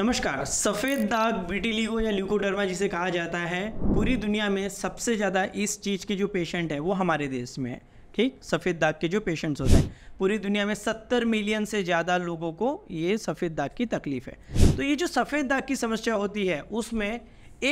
नमस्कार सफ़ेद दाग विटिलिगो या ल्यूकोडर्मा जिसे कहा जाता है पूरी दुनिया में सबसे ज़्यादा इस चीज़ के जो पेशेंट है वो हमारे देश में है ठीक सफ़ेद दाग के जो पेशेंट्स होते हैं पूरी दुनिया में 70 मिलियन से ज़्यादा लोगों को ये सफ़ेद दाग की तकलीफ़ है तो ये जो सफ़ेद दाग की समस्या होती है उसमें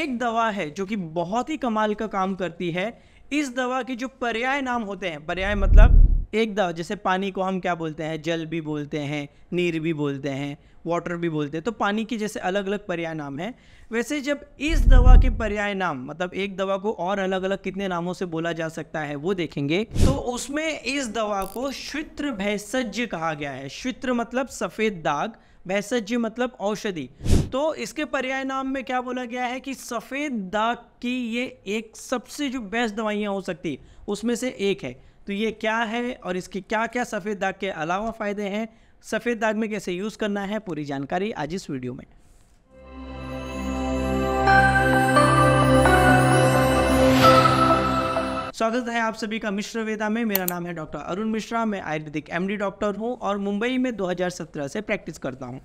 एक दवा है जो कि बहुत ही कमाल का काम करती है इस दवा के जो पर्याय नाम होते हैं पर्याय मतलब एक दवा जैसे पानी को हम क्या बोलते हैं जल भी बोलते हैं नीर भी बोलते हैं वाटर भी बोलते हैं तो पानी के जैसे अलग अलग पर्याय नाम हैं वैसे जब इस दवा के पर्याय नाम मतलब एक दवा को और अलग अलग कितने नामों से बोला जा सकता है वो देखेंगे तो उसमें इस दवा को श्वित्र भैसज्य कहा गया है श्वित्र मतलब सफ़ेद दाग भैसज्य मतलब औषधि तो इसके पर्याय नाम में क्या बोला गया है कि सफ़ेद दाग की ये एक सबसे जो बेस्ट दवाइयाँ हो सकती उसमें से एक है तो ये क्या है और इसके क्या क्या सफ़ेद दाग के अलावा फ़ायदे हैं सफ़ेद दाग में कैसे यूज़ करना है पूरी जानकारी आज इस वीडियो में स्वागत है आप सभी का मिश्र वेदा में मेरा नाम है डॉक्टर अरुण मिश्रा मैं आयुर्वेदिक एमडी डॉक्टर हूं और मुंबई में 2017 से प्रैक्टिस करता हूं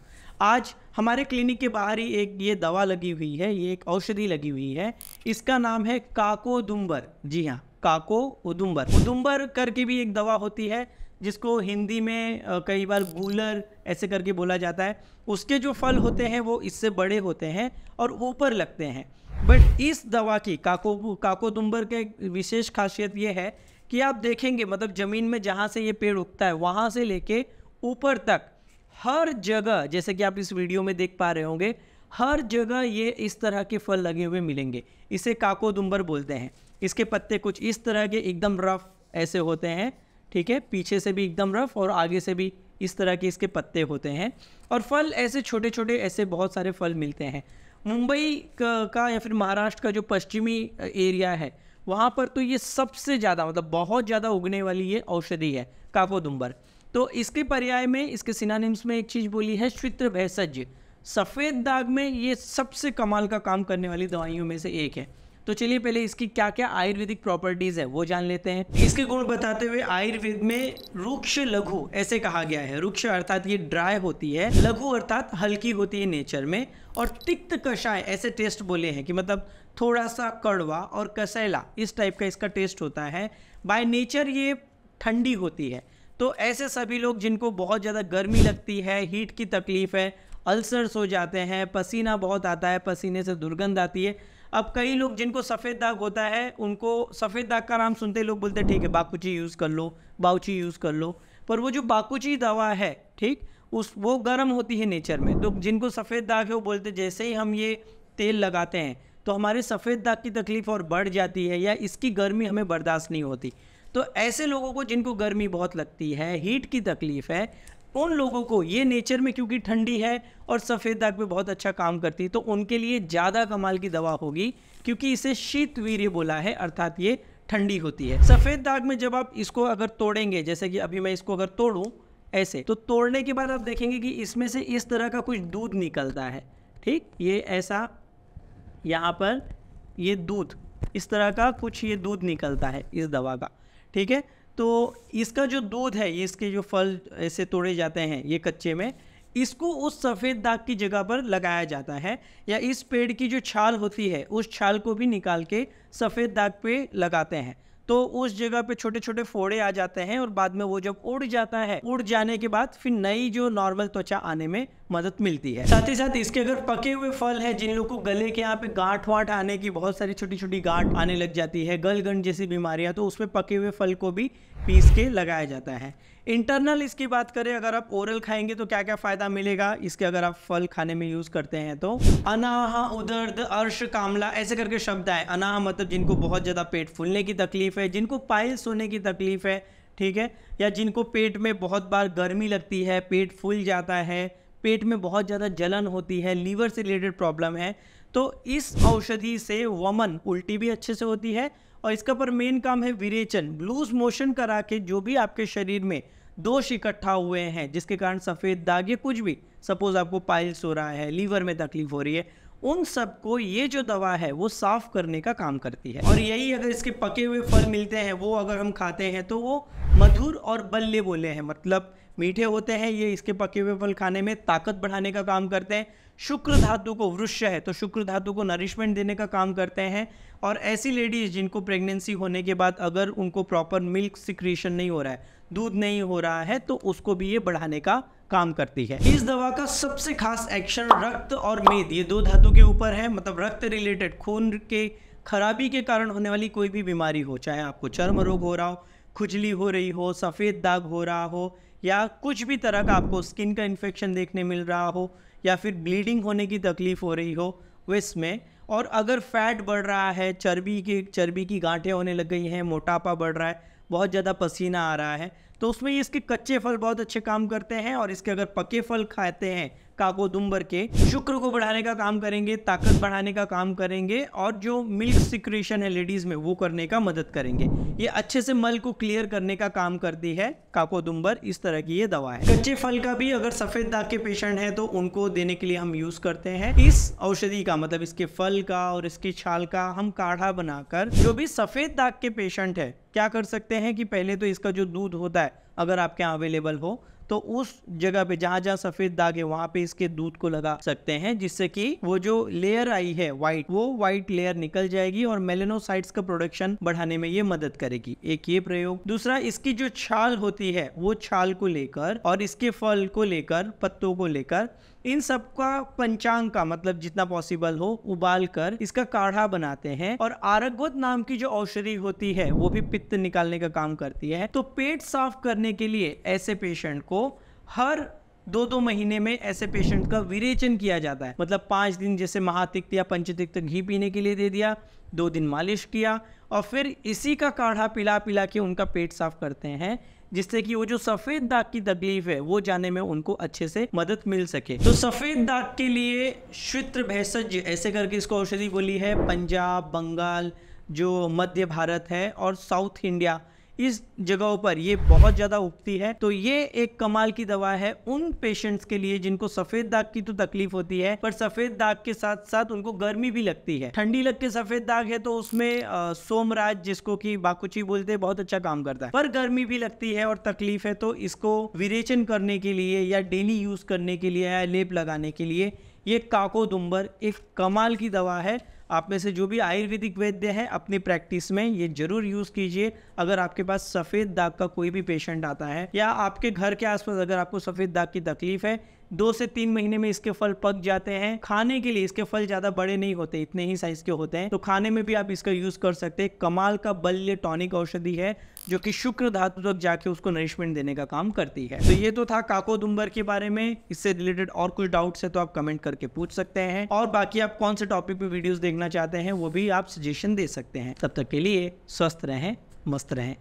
आज हमारे क्लिनिक के बाहर ही एक ये दवा लगी हुई है ये एक औषधि लगी हुई है इसका नाम है काको दुम्बर जी हाँ काको उदुम्बर उदुम्बर करके भी एक दवा होती है जिसको हिंदी में कई बार गूलर ऐसे करके बोला जाता है उसके जो फल होते हैं वो इससे बड़े होते हैं और ऊपर लगते हैं बट इस दवा की काको काको दुम्बर के विशेष खासियत ये है कि आप देखेंगे मतलब ज़मीन में जहाँ से ये पेड़ उगता है वहाँ से लेके ऊपर तक हर जगह जैसे कि आप इस वीडियो में देख पा रहे होंगे हर जगह ये इस तरह के फल लगे हुए मिलेंगे इसे काको दुम्बर बोलते हैं इसके पत्ते कुछ इस तरह के एकदम रफ़ ऐसे होते हैं ठीक है पीछे से भी एकदम रफ़ और आगे से भी इस तरह के इसके पत्ते होते हैं और फल ऐसे छोटे छोटे ऐसे बहुत सारे फल मिलते हैं मुंबई का, का या फिर महाराष्ट्र का जो पश्चिमी एरिया है वहाँ पर तो ये सबसे ज़्यादा मतलब बहुत ज़्यादा उगने वाली ये औषधि है काकोदुम्बर तो इसके पर्याय में इसके सिनानिम्स में एक चीज़ बोली है श्वित्र भैसज सफ़ेद दाग में ये सबसे कमाल का काम करने वाली दवाइयों में से एक है तो चलिए पहले इसकी क्या क्या आयुर्वेदिक प्रॉपर्टीज है वो जान लेते हैं इसके गुण बताते हुए आयुर्वेद में रुक्ष लघु ऐसे कहा गया है रुक्ष अर्थात ये ड्राई होती है लघु अर्थात हल्की होती है नेचर में और तिक्त कषाय ऐसे टेस्ट बोले हैं कि मतलब थोड़ा सा कड़वा और कसैला इस टाइप का इसका टेस्ट होता है बाय नेचर ये ठंडी होती है तो ऐसे सभी लोग जिनको बहुत ज़्यादा गर्मी लगती है हीट की तकलीफ़ है अल्सर्स हो जाते हैं पसीना बहुत आता है पसीने से दुर्गंध आती है अब कई लोग जिनको सफ़ेद दाग होता है उनको सफ़ेद दाग का नाम सुनते लोग बोलते हैं ठीक है बाकुची यूज़ कर लो बाउची यूज़ कर लो पर वो जो बाकुची दवा है ठीक उस वो गर्म होती है नेचर में तो जिनको सफ़ेद दाग है वो बोलते जैसे ही हम ये तेल लगाते हैं तो हमारे सफ़ेद दाग की तकलीफ़ और बढ़ जाती है या इसकी गर्मी हमें बर्दाश्त नहीं होती तो ऐसे लोगों को जिनको गर्मी बहुत लगती है हीट की तकलीफ़ है उन लोगों को ये नेचर में क्योंकि ठंडी है और सफ़ेद दाग पे बहुत अच्छा काम करती है तो उनके लिए ज़्यादा कमाल की दवा होगी क्योंकि इसे शीत वीर्य बोला है अर्थात ये ठंडी होती है सफ़ेद दाग में जब आप इसको अगर तोड़ेंगे जैसे कि अभी मैं इसको अगर तोड़ूँ ऐसे तो तोड़ने के बाद आप देखेंगे कि इसमें से इस तरह का कुछ दूध निकलता है ठीक ये ऐसा यहाँ पर ये दूध इस तरह का कुछ ये दूध निकलता है इस दवा का ठीक है तो इसका जो दूध है इसके जो फल ऐसे तोड़े जाते हैं ये कच्चे में इसको उस सफ़ेद दाग की जगह पर लगाया जाता है या इस पेड़ की जो छाल होती है उस छाल को भी निकाल के सफ़ेद दाग पे लगाते हैं तो उस जगह पे छोटे छोटे फोड़े आ जाते हैं और बाद में वो जब उड़ जाता है उड़ जाने के बाद फिर नई जो नॉर्मल त्वचा आने में मदद मिलती है साथ ही साथ इसके अगर पके हुए फल है जिन लोगों को गले के यहाँ पे गांठ वाठ आने की बहुत सारी छोटी छोटी गांठ आने लग जाती है गलगंड जैसी बीमारियां तो उसमें पके हुए फल को भी पीस के लगाया जाता है इंटरनल इसकी बात करें अगर आप ओरल खाएंगे तो क्या क्या फ़ायदा मिलेगा इसके अगर आप फल खाने में यूज़ करते हैं तो अनाहा उदर्द अर्श कामला ऐसे करके शब्द आए अनाहा मतलब जिनको बहुत ज़्यादा पेट फूलने की तकलीफ़ है जिनको पायल सोने की तकलीफ़ है ठीक है या जिनको पेट में बहुत बार गर्मी लगती है पेट फूल जाता है पेट में बहुत ज़्यादा जलन होती है लीवर से रिलेटेड प्रॉब्लम है तो इस औषधि से वमन उल्टी भी अच्छे से होती है और इसका पर मेन काम है विरेचन लूज मोशन करा के जो भी आपके शरीर में दोष इकट्ठा हुए हैं जिसके कारण सफ़ेद दाग या कुछ भी सपोज़ आपको पाइल्स हो रहा है लीवर में तकलीफ हो रही है उन सबको ये जो दवा है वो साफ करने का काम करती है और यही अगर इसके पके हुए फल मिलते हैं वो अगर हम खाते हैं तो वो मधुर और बल्ले बोले हैं मतलब मीठे होते हैं ये इसके पके हुए फल खाने में ताकत बढ़ाने का काम करते हैं शुक्र धातु को वृक्ष है तो शुक्र धातु को नरिशमेंट देने का काम करते हैं और ऐसी लेडीज़ जिनको प्रेगनेंसी होने के बाद अगर उनको प्रॉपर मिल्क सिक्रीशन नहीं हो रहा है दूध नहीं हो रहा है तो उसको भी ये बढ़ाने का काम करती है इस दवा का सबसे खास एक्शन रक्त और मेद ये दो धातु के ऊपर है मतलब रक्त रिलेटेड खून के खराबी के कारण होने वाली कोई भी बीमारी हो चाहे आपको चर्म रोग हो रहा हो खुजली हो रही हो सफ़ेद दाग हो रहा हो या कुछ भी तरह का आपको स्किन का इन्फेक्शन देखने मिल रहा हो या फिर ब्लीडिंग होने की तकलीफ़ हो रही हो में और अगर फैट बढ़ रहा है चर्बी की चर्बी की गांठें होने लग गई हैं मोटापा बढ़ रहा है बहुत ज़्यादा पसीना आ रहा है तो उसमें ये इसके कच्चे फल बहुत अच्छे काम करते हैं और इसके अगर पके फल खाते हैं काको दुम्बर के शुक्र को बढ़ाने का काम करेंगे ताकत बढ़ाने का काम करेंगे और जो मिल्क सिक्रेशन है लेडीज़ में वो करने का मदद करेंगे ये अच्छे से मल को क्लियर करने का काम करती है काको दुम्बर इस तरह की ये दवा है कच्चे फल का भी अगर सफ़ेद दाग के पेशेंट है तो उनको देने के लिए हम यूज़ करते हैं इस औषधि का मतलब इसके फल का और इसके छाल का हम काढ़ा बनाकर जो भी सफ़ेद दाग के पेशेंट है क्या कर सकते हैं कि पहले तो इसका जो दूध होता है अगर आपके यहाँ अवेलेबल हो तो उस जगह पे जहां जहाँ सफेद दाग है वहां पे इसके दूध को लगा सकते हैं जिससे कि वो जो लेयर आई है व्हाइट वो व्हाइट लेयर निकल जाएगी और मेलेनोसाइट्स का प्रोडक्शन बढ़ाने में ये मदद करेगी एक ये प्रयोग दूसरा इसकी जो छाल होती है वो छाल को लेकर और इसके फल को लेकर पत्तों को लेकर इन सबका पंचांग का मतलब जितना पॉसिबल हो उबाल कर इसका काढ़ा बनाते हैं और आरगवत नाम की जो औषधि होती है वो भी पित्त निकालने का काम करती है तो पेट साफ करने के लिए ऐसे पेशेंट को हर दो दो महीने में ऐसे पेशेंट का विरेचन किया जाता है मतलब पाँच दिन जैसे महातिक्त या पंचतिक्त घी पीने के लिए दे दिया दो दिन मालिश किया और फिर इसी का काढ़ा पिला पिला के उनका पेट साफ करते हैं जिससे कि वो जो सफ़ेद दाग की तकलीफ है वो जाने में उनको अच्छे से मदद मिल सके तो सफ़ेद दाग के लिए श्वित्र भैसज ऐसे करके इसको औषधि बोली है पंजाब बंगाल जो मध्य भारत है और साउथ इंडिया इस जगहों पर ये बहुत ज़्यादा उगती है तो ये एक कमाल की दवा है उन पेशेंट्स के लिए जिनको सफ़ेद दाग की तो तकलीफ होती है पर सफ़ेद दाग के साथ साथ उनको गर्मी भी लगती है ठंडी लग के सफ़ेद दाग है तो उसमें सोमराज जिसको कि बाकुची बोलते हैं बहुत अच्छा काम करता है पर गर्मी भी लगती है और तकलीफ है तो इसको विरेचन करने के लिए या डेली यूज़ करने के लिए या लेप लगाने के लिए ये काको दुम्बर एक कमाल की दवा है आप में से जो भी आयुर्वेदिक वैद्य है अपनी प्रैक्टिस में ये जरूर यूज़ कीजिए अगर आपके पास सफ़ेद दाग का कोई भी पेशेंट आता है या आपके घर के आसपास अगर आपको सफ़ेद दाग की तकलीफ है दो से तीन महीने में इसके फल पक जाते हैं खाने के लिए इसके फल ज्यादा बड़े नहीं होते इतने ही साइज के होते हैं तो खाने में भी आप इसका यूज कर सकते हैं कमाल का बल्य टॉनिक औषधि है जो कि शुक्र धातु तक जाके उसको नरिशमेंट देने का काम करती है तो ये तो था काको दुम्बर के बारे में इससे रिलेटेड और कुछ डाउट है तो आप कमेंट करके पूछ सकते हैं और बाकी आप कौन से टॉपिक पे वीडियोस देखना चाहते हैं वो भी आप सजेशन दे सकते हैं तब तक के लिए स्वस्थ रहें मस्त रहें